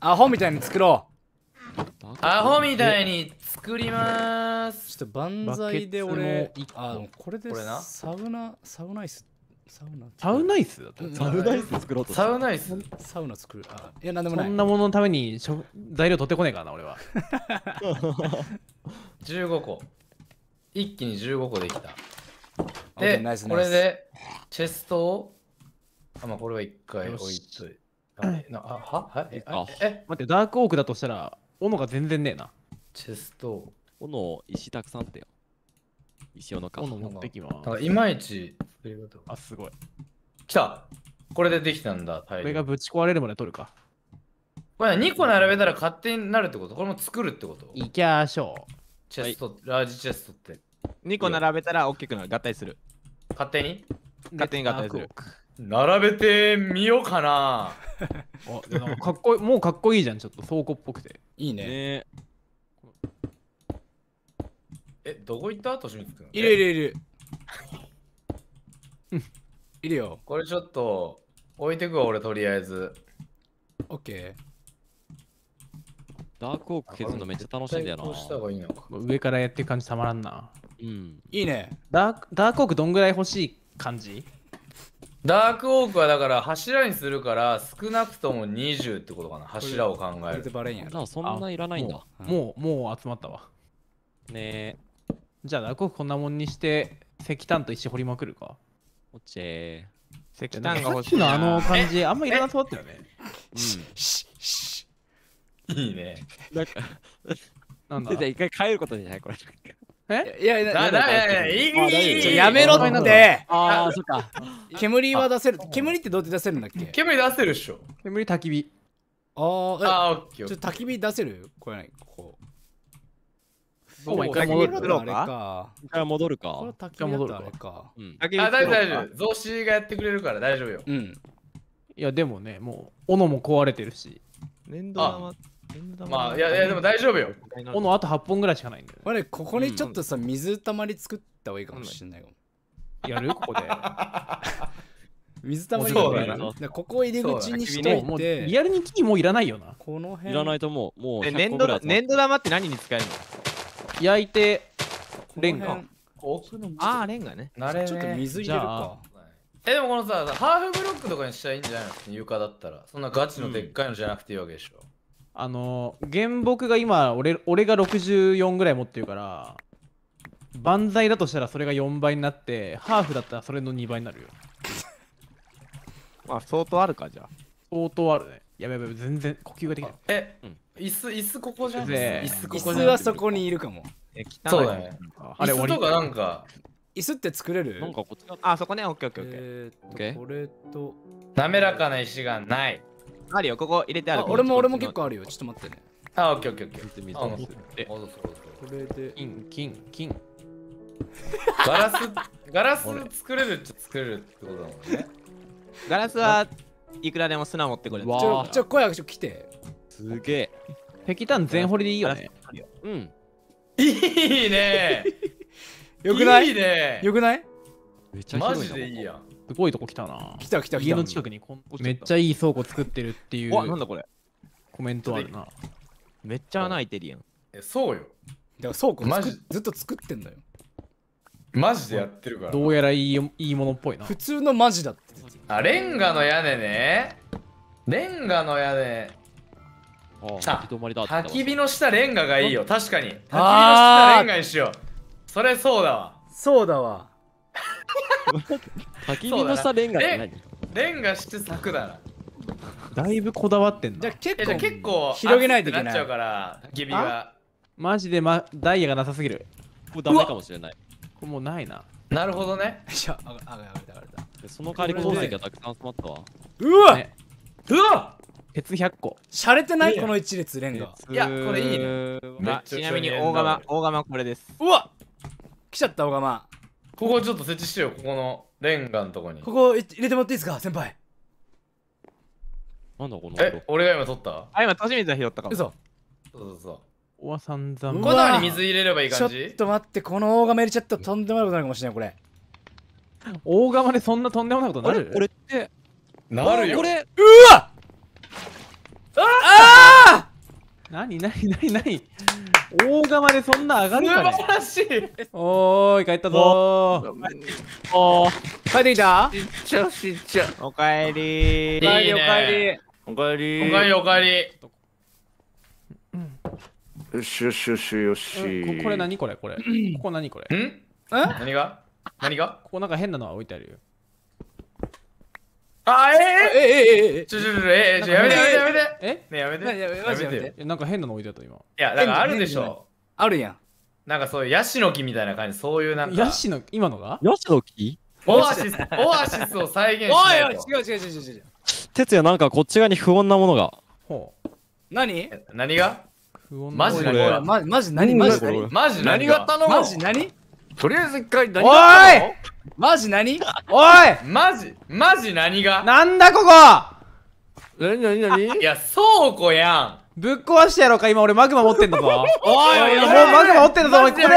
アホみたいに作ろうアホみたいに作りまーすちょっと万歳で俺あこれでサウナサウナイスサウナサウナイスサウナイス作ろうとサウナイスサウナ作るあいやなんでもないそんなもののために材料取ってこねえかな俺は15 個一気に15個できたで、これでチェストをあまあこれは一回置いといてなあははえあえ待って、ダークオークだとしたら、斧が全然ねえな。チェスト。斧、石たくさんあったよ。石斧か。斧持ってきます。いまいち。あ、すごい。きたこれでできたんだ、これがぶち壊れるまで取るか。これ2個並べたら勝手になるってことこれも作るってこといきましょう。チェスト、はい、ラージチェストって。2個並べたら大きくなる。合体する。勝手に勝手に合体する。並べてみようかな あでなかかっこいいもうかっこいいじゃんちょっと倉庫っぽくていいねねえどこ行ったとしみつくんいるいるいる いるよこれちょっと置いてくわ俺とりあえずオッケーダークオーク削るのめっちゃ楽しいんだよな。いい上からやってる感じたまらんな。うん。いいね。ダークダークオークどんぐらい欲しい感じダークオークはだから柱にするから少なくとも20ってことかな柱を考えるバレんやろそんないらないんだもうもう集まったわねえじゃあダークオークこんなもんにして石炭と石掘りまくるかオッチェ石炭が欲しいなのあの感じあんまいらなそうだったよねうんいいねなんかなんだ じゃあ一回帰ることじゃないこれえいやいや、だめ、いい、いい、やめろって。ああ、そっか。煙は出せる。煙ってどうやって出せるんだっけ煙出せるっしょ。煙焚き火。ああ、オッケー。ちょっと焚き火出せるこれない、ここ。もう一回戻るか。一回戻るか。これ焚き火戻るか。うん。あ、大丈夫、大丈夫。ゾウがやってくれるから大丈夫よ。うん。いや、でもね、もう、斧も壊れてるし。粘土玉。まあ、いや、いや、でも大丈夫よ。斧あと8本ぐらいしかないんだよ、ね。俺、ここにちょっとさ、水たまり作った方がいいかもしれないよ。やるここで。水たまりそうだね。ここ入り口にしといて、リアルに木もういらないよな。この辺。いらないともう、もう。粘土粘土玉って何に使えるの焼いて、レンガ。ああ、レンガね。なれ、ね、ちょっと水入れるか。え、でもこのさ、ハーフブロックとかにしたらいいんじゃないの床だったら。そんなガチのでっかいのじゃなくていいわけでしょ。うんあの原木が今俺俺が64ぐらい持ってるから万歳だとしたらそれが4倍になってハーフだったらそれの2倍になるよ まあ相当あるかじゃあ相当あるねやべやべ全然呼吸ができないえ、うん、椅子椅子ここじゃん椅子ここ椅子はそこにいるかもえ汚いそうだねあれ椅子とかなんか椅子って作れるなんかこっちあそこねオッケーオッケーオッケーこれと 滑らかな石がないあるよ、ここ入れてある。俺も俺も結構あるよ。ちょっと待ってね。あ、オッケーオッケーオッケー。水水水これで。金、金、金。ガラス、ガラス作れるっちゃ作れるってことだもんね。ガラスはいくらでも砂持ってこれ。ちょ、ちょ、声が来て。すげえ。石炭全掘りでいいよね。うん。いいね よくないいいねよくないめちゃくちゃいいやん。すごいとこ来たな来た来た来た家の近くにこんめっちゃいい倉庫作ってるっていうわなんだこれコメントあるなめっちゃ穴開いてるやんえそうよだから倉庫マジずっと作ってんだよマジでやってるからどうやらいいいいものっぽいな普通のマジだってあレンガの屋根ねレンガの屋根さあ焚き火の下レンガがいいよ確かに焚き火の下レンガにしようそれそうだわそうだわ 焚き火の下レンガって何レンガして咲くだなだいぶこだわってんだじゃ結構結構広げないといけないなっマジで、ま、ダイヤがなさすぎるこれダメかもしれないこれもうないななるほどねその代わり鉱石がたくさん集まったわうわ、うわ鉄100個洒落てないこの一列レンガいやこれいいね、ちなみに大釜大釜これですうわ来ちゃった大釜ここちょっと設置してよここのレンガのとこにここ入れてもらっていいですか先輩なんだこのえ俺が今取ったあ今初めて拾ったかも嘘そうそうそうおわさんざんこのに水入れればいい感じちょっと待ってこの大釜入れちゃったとんでもないことになるかもしれないこれ大釜でそんなとんでもないことになる俺ってなるよこれうわああ何何何何大釜でそんな上がるか、ね、素晴らしいおーい帰ったぞーおー帰ってきたしっちゃちっちゃおかえりおかえりおかえりおかえりおかえりおかえりよしよしよしよしこれ何これこれここ何これん何が何がここなんか変なのは置いてあるよあえええええちょちょちょええちょやめてやめてやめてえねやめてやめてなんか変なの置いてあった今いやなんかあるでしょあるやんなんかそういうヤシの木みたいな感じそういうなんかヤシの今のがヤシの木オアシスオアシスを再現しないとおいおい違う違う違う違う違う哲也なんかこっち側に不穏なものがほう何何が不マジ何マジ何マジ何マジ何が頼むマジ何とりあえず一回何がおいマジ何おいマジマジ何がなんだここ何何何いや倉庫やんぶっ壊してやろうか今俺マグマ持ってんだぞ おいおいおいマグマ持ってんだぞこくれ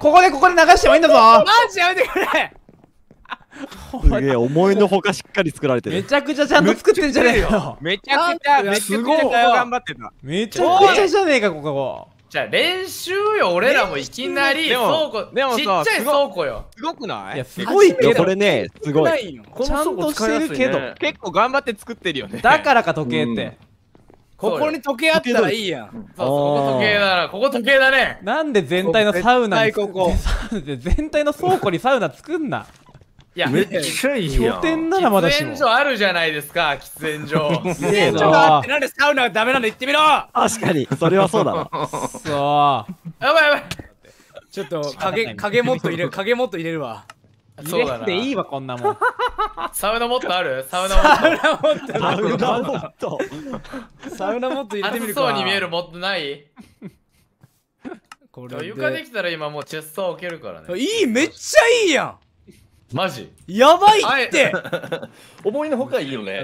ここでここで流してもいいんだぞマジやめてくれすげえ思いのほかしっかり作られてるめちゃくちゃちゃんと作ってんじゃねえよめちゃくちゃめちゃくちゃ頑張ってんだめちゃくちゃじゃねえかここじゃあ練習よ俺らもいきなり倉庫でもちっちゃい倉庫よすごくないいやすごいけどこれねすごいちゃんとしてるけど結構頑張って作ってるよねだからか時計って、ここに時計あったらいいやん。そうそうここ時計だな。ここ時計だね。なんで全体のサウナに、全体の倉庫にサウナ作んな。いや、めっちゃいいよ。拠点ならまだしも。喫煙所あるじゃないですか、喫煙所。喫煙所があって、なんでサウナがダメなの言ってみろ確かに、それはそうだな。そう。やばいやばい。ちょっと影、影もっと入れる、影もっと入れるわ。そうだな。ていいわ、こんなもん。サウナもっとあるサウナもっと。サウナもっと。サウナもっと入れてみるか。そうに見えるもっとないこれ床できたら今もうチェスト置けるからね。いい、めっちゃいいやんマジやばいって 思いのほかいいよね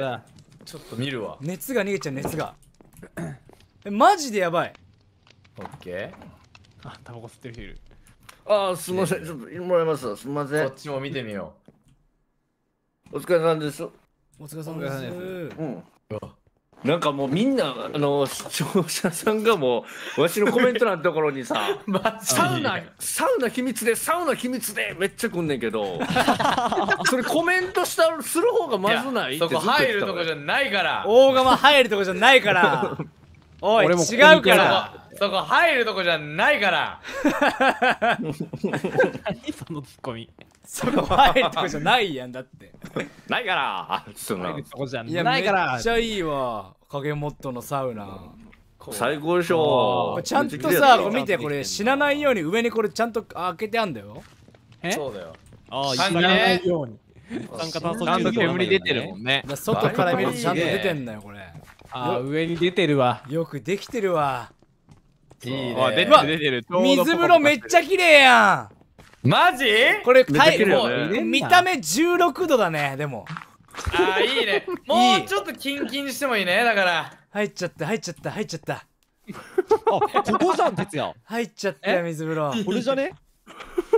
ちょっと見るわ熱が逃げちゃう熱が えマジでやばいオッケーあタバコ吸ってる人いるああすみませんちょっともらいますすみませんこっちも見てみようお疲れさんですお疲れさんですうんなんかもうみんなあの視聴者さんがもうわしのコメント欄のところにさ サウナサウナ秘密でサウナ秘密でめっちゃ来んねんけど それコメントしたする方がまずないそこ入るとこじゃないから大釜入るとこじゃないから おい違うからそこ入るとこじゃないから何そのツッコミその 入るとこじゃないやんだってないからそなこじゃないからめっちゃいいわ影モッドのサウナ最高でしょちゃんとさこ見てこれ死なないように上にこれちゃんと開けてあんだよえそうだよああ死なないようにちゃ炭素煙出てるもんね外から見るとちゃんと出てんだよこれあ上に出てるわよくできてるわいいね出てる出てる水風呂めっちゃ綺麗やんマジこれ、タイもう見た目16度だねでもああいいね もうちょっとキンキンしてもいいねだから入っちゃった入っちゃった入っちゃったあここじゃん哲也入っちゃったよ水風呂これじゃね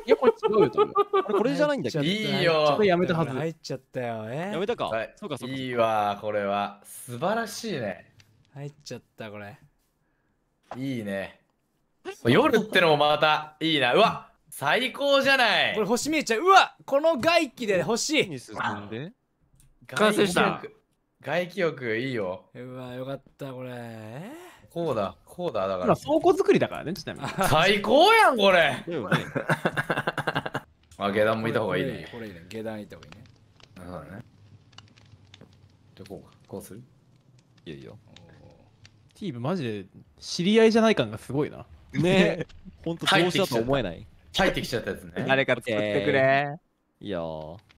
いやこれ違うよ多分これじゃないんだけどいいよやめたはず入っちゃったよえやめたか、はい、そうかそうかいいわこれは素晴らしいね入っちゃったこれいいね夜ってのもまたいいなうわっ最高じゃないこれ星見えちゃううわこの外気で欲しい完成した外気浴いいようわよかったこれこうだこうだだから倉庫作りだからねちなみに最高やんこれあ下段もいた方がいいねこれいいね下段いた方がいいねるうだねじゃこうかこうするいいよいいよティーブマジで知り合いじゃない感がすごいなねえ ほんと同志だと思えない入ってきちゃったやつね。誰か作ってくれ。いや